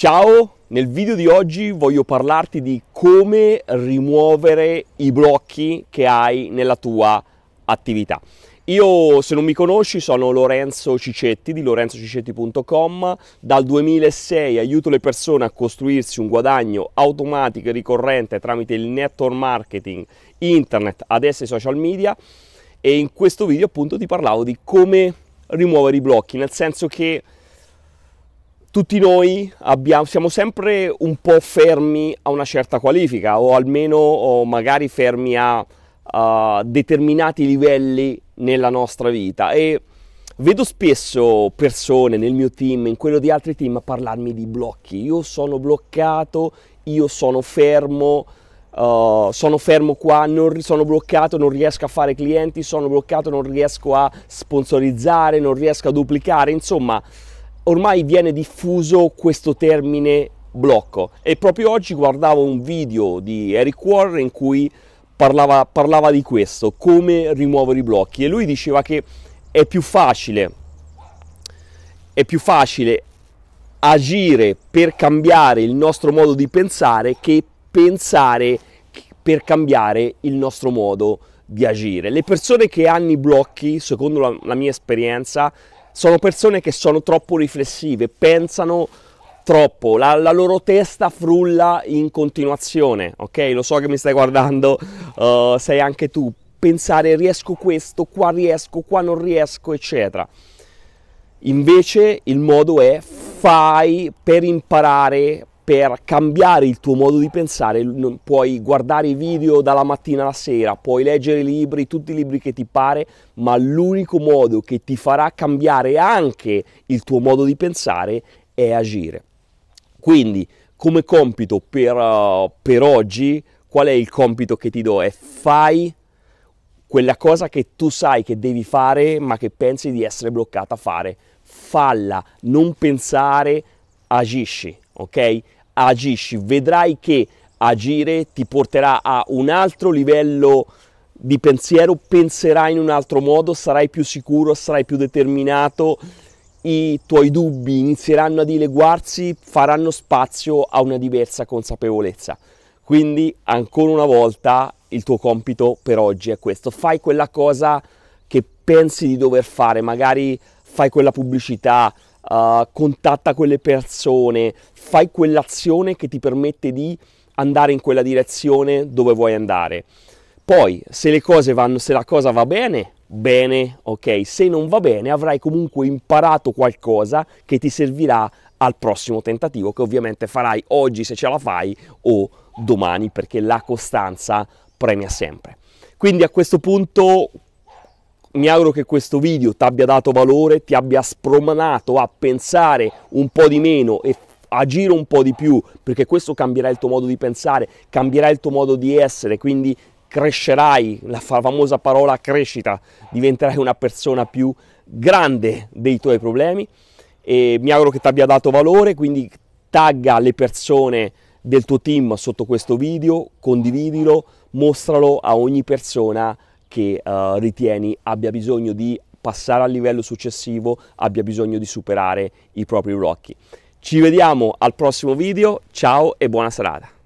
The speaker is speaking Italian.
Ciao, nel video di oggi voglio parlarti di come rimuovere i blocchi che hai nella tua attività. Io, se non mi conosci, sono Lorenzo Cicetti di lorenzocicetti.com. Dal 2006 aiuto le persone a costruirsi un guadagno automatico e ricorrente tramite il network marketing, internet, adesso i social media. E in questo video, appunto, ti parlavo di come rimuovere i blocchi, nel senso che tutti noi abbiamo, siamo sempre un po' fermi a una certa qualifica o almeno o magari fermi a uh, determinati livelli nella nostra vita e vedo spesso persone nel mio team, in quello di altri team, a parlarmi di blocchi. Io sono bloccato, io sono fermo, uh, sono fermo qua, non, sono bloccato, non riesco a fare clienti, sono bloccato, non riesco a sponsorizzare, non riesco a duplicare, insomma ormai viene diffuso questo termine blocco e proprio oggi guardavo un video di Eric Warren in cui parlava, parlava di questo, come rimuovere i blocchi e lui diceva che è più facile, è più facile agire per cambiare il nostro modo di pensare che pensare per cambiare il nostro modo di agire. Le persone che hanno i blocchi, secondo la, la mia esperienza, sono persone che sono troppo riflessive, pensano troppo, la, la loro testa frulla in continuazione, ok? Lo so che mi stai guardando, uh, sei anche tu, pensare riesco questo, qua riesco, qua non riesco, eccetera. Invece il modo è fai per imparare, per cambiare il tuo modo di pensare, puoi guardare i video dalla mattina alla sera, puoi leggere i libri, tutti i libri che ti pare, ma l'unico modo che ti farà cambiare anche il tuo modo di pensare è agire. Quindi, come compito per, uh, per oggi, qual è il compito che ti do? È fai quella cosa che tu sai che devi fare, ma che pensi di essere bloccata a fare. Falla, non pensare, agisci, ok? agisci, vedrai che agire ti porterà a un altro livello di pensiero, penserai in un altro modo, sarai più sicuro, sarai più determinato, i tuoi dubbi inizieranno a dileguarsi, faranno spazio a una diversa consapevolezza. Quindi, ancora una volta, il tuo compito per oggi è questo. Fai quella cosa che pensi di dover fare, magari fai quella pubblicità, uh, contatta quelle persone, fai quell'azione che ti permette di andare in quella direzione dove vuoi andare. Poi, se le cose vanno, se la cosa va bene, bene, ok? Se non va bene, avrai comunque imparato qualcosa che ti servirà al prossimo tentativo che ovviamente farai oggi se ce la fai o domani perché la costanza premia sempre. Quindi a questo punto mi auguro che questo video ti abbia dato valore, ti abbia spromanato a pensare un po' di meno e agire un po' di più, perché questo cambierà il tuo modo di pensare, cambierà il tuo modo di essere, quindi crescerai, la famosa parola crescita, diventerai una persona più grande dei tuoi problemi e mi auguro che ti abbia dato valore, quindi tagga le persone del tuo team sotto questo video, condividilo, mostralo a ogni persona che uh, ritieni abbia bisogno di passare al livello successivo, abbia bisogno di superare i propri blocchi. Ci vediamo al prossimo video, ciao e buona serata!